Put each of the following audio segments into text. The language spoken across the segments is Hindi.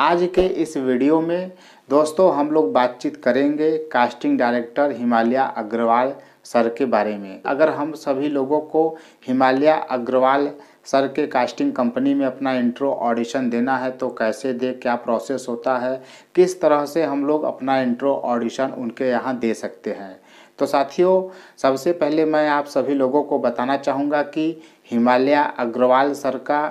आज के इस वीडियो में दोस्तों हम लोग बातचीत करेंगे casting director Himalaya Agarwal sir के बारे में अगर हम सभी लोगों को हिमालय अग्रवाल सर के कास्टिंग कंपनी में अपना इंट्रो ऑडिशन देना है तो कैसे दे क्या प्रोसेस होता है किस तरह से हम लोग अपना इंट्रो ऑडिशन उनके यहाँ दे सकते हैं तो साथियों सबसे पहले मैं आप सभी लोगों को बताना चाहूँगा कि हिमालय अग्रवाल सर का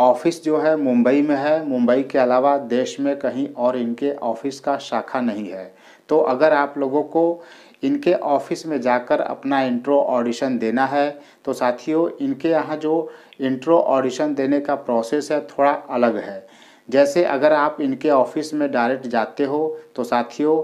ऑफिस जो है मुंबई में है मुंबई के अलावा देश में कहीं और इनके ऑफिस का शाखा नहीं है तो अगर आप लोगों को इनके ऑफिस में जाकर अपना इंट्रो ऑडिशन देना है तो साथियों इनके यहाँ जो इंट्रो ऑडिशन देने का प्रोसेस है थोड़ा अलग है जैसे अगर आप इनके ऑफिस में डायरेक्ट जाते हो तो साथियों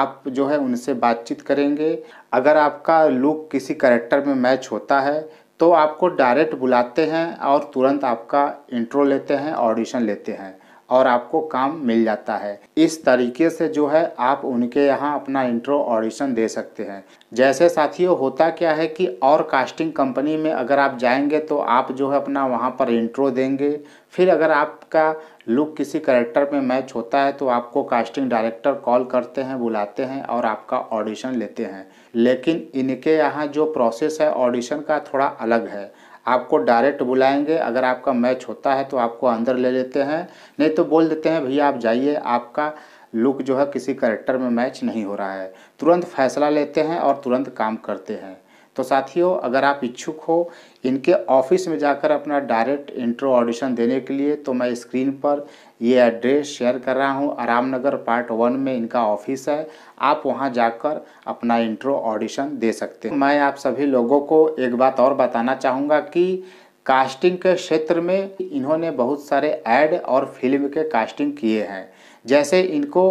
आप जो है उनसे बातचीत करेंगे अगर आपका लुक किसी करेक्टर में मैच होता है तो आपको डायरेक्ट बुलाते हैं और तुरंत आपका इंट्रो लेते हैं ऑडिशन लेते हैं और आपको काम मिल जाता है इस तरीके से जो है आप उनके यहाँ अपना इंट्रो ऑडिशन दे सकते हैं जैसे साथियों होता क्या है कि और कास्टिंग कंपनी में अगर आप जाएंगे तो आप जो है अपना वहाँ पर इंट्रो देंगे फिर अगर आपका लुक किसी करेक्टर में मैच होता है तो आपको कास्टिंग डायरेक्टर कॉल करते हैं बुलाते हैं और आपका ऑडिशन लेते हैं लेकिन इनके यहाँ जो प्रोसेस है ऑडिशन का थोड़ा अलग है आपको डायरेक्ट बुलाएंगे अगर आपका मैच होता है तो आपको अंदर ले लेते हैं नहीं तो बोल देते हैं भैया आप जाइए आपका लुक जो है किसी करेक्टर में मैच नहीं हो रहा है तुरंत फैसला लेते हैं और तुरंत काम करते हैं तो साथियों अगर आप इच्छुक हो इनके ऑफिस में जाकर अपना डायरेक्ट इंट्रो ऑडिशन देने के लिए तो मैं स्क्रीन पर ये एड्रेस शेयर कर रहा हूँ आरामनगर पार्ट वन में इनका ऑफिस है आप वहाँ जाकर अपना इंट्रो ऑडिशन दे सकते हैं मैं आप सभी लोगों को एक बात और बताना चाहूँगा कि कास्टिंग के क्षेत्र में इन्होंने बहुत सारे ऐड और फिल्म के कास्टिंग किए हैं जैसे इनको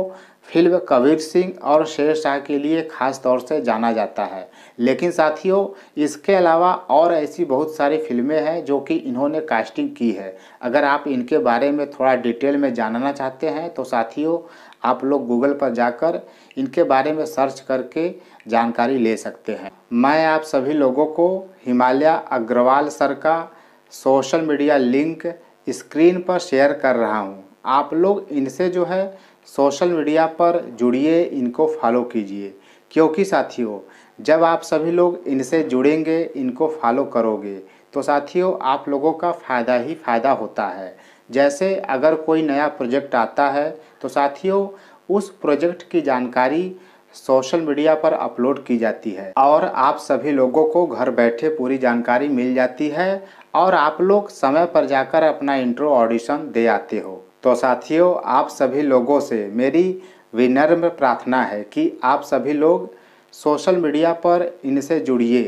फिल्म कबीर सिंह और शेर शाह के लिए खास तौर से जाना जाता है लेकिन साथियों इसके अलावा और ऐसी बहुत सारी फिल्में हैं जो कि इन्होंने कास्टिंग की है अगर आप इनके बारे में थोड़ा डिटेल में जानना चाहते हैं तो साथियों आप लोग गूगल पर जाकर इनके बारे में सर्च करके जानकारी ले सकते हैं मैं आप सभी लोगों को हिमालय अग्रवाल सर का सोशल मीडिया लिंक स्क्रीन पर शेयर कर रहा हूँ आप लोग इनसे जो है सोशल मीडिया पर जुड़िए इनको फॉलो कीजिए क्योंकि साथियों जब आप सभी लोग इनसे जुड़ेंगे इनको फॉलो करोगे तो साथियों आप लोगों का फ़ायदा ही फ़ायदा होता है जैसे अगर कोई नया प्रोजेक्ट आता है तो साथियों उस प्रोजेक्ट की जानकारी सोशल मीडिया पर अपलोड की जाती है और आप सभी लोगों को घर बैठे पूरी जानकारी मिल जाती है और आप लोग समय पर जाकर अपना इंट्रो ऑडिशन दे आते हो तो साथियों आप सभी लोगों से मेरी विनम्र प्रार्थना है कि आप सभी लोग सोशल मीडिया पर इनसे जुड़िए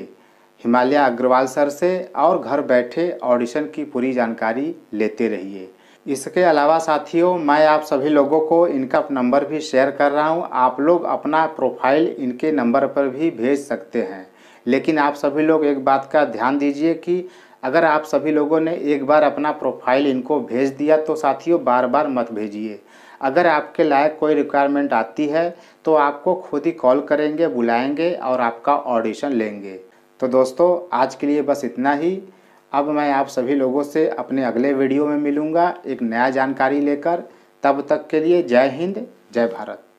हिमालय अग्रवाल सर से और घर बैठे ऑडिशन की पूरी जानकारी लेते रहिए इसके अलावा साथियों मैं आप सभी लोगों को इनका नंबर भी शेयर कर रहा हूँ आप लोग अपना प्रोफाइल इनके नंबर पर भी भेज सकते हैं लेकिन आप सभी लोग एक बात का ध्यान दीजिए कि अगर आप सभी लोगों ने एक बार अपना प्रोफाइल इनको भेज दिया तो साथियों बार बार मत भेजिए अगर आपके लायक कोई रिक्वायरमेंट आती है तो आपको खुद ही कॉल करेंगे बुलाएंगे और आपका ऑडिशन लेंगे तो दोस्तों आज के लिए बस इतना ही अब मैं आप सभी लोगों से अपने अगले वीडियो में मिलूँगा एक नया जानकारी लेकर तब तक के लिए जय हिंद जय भारत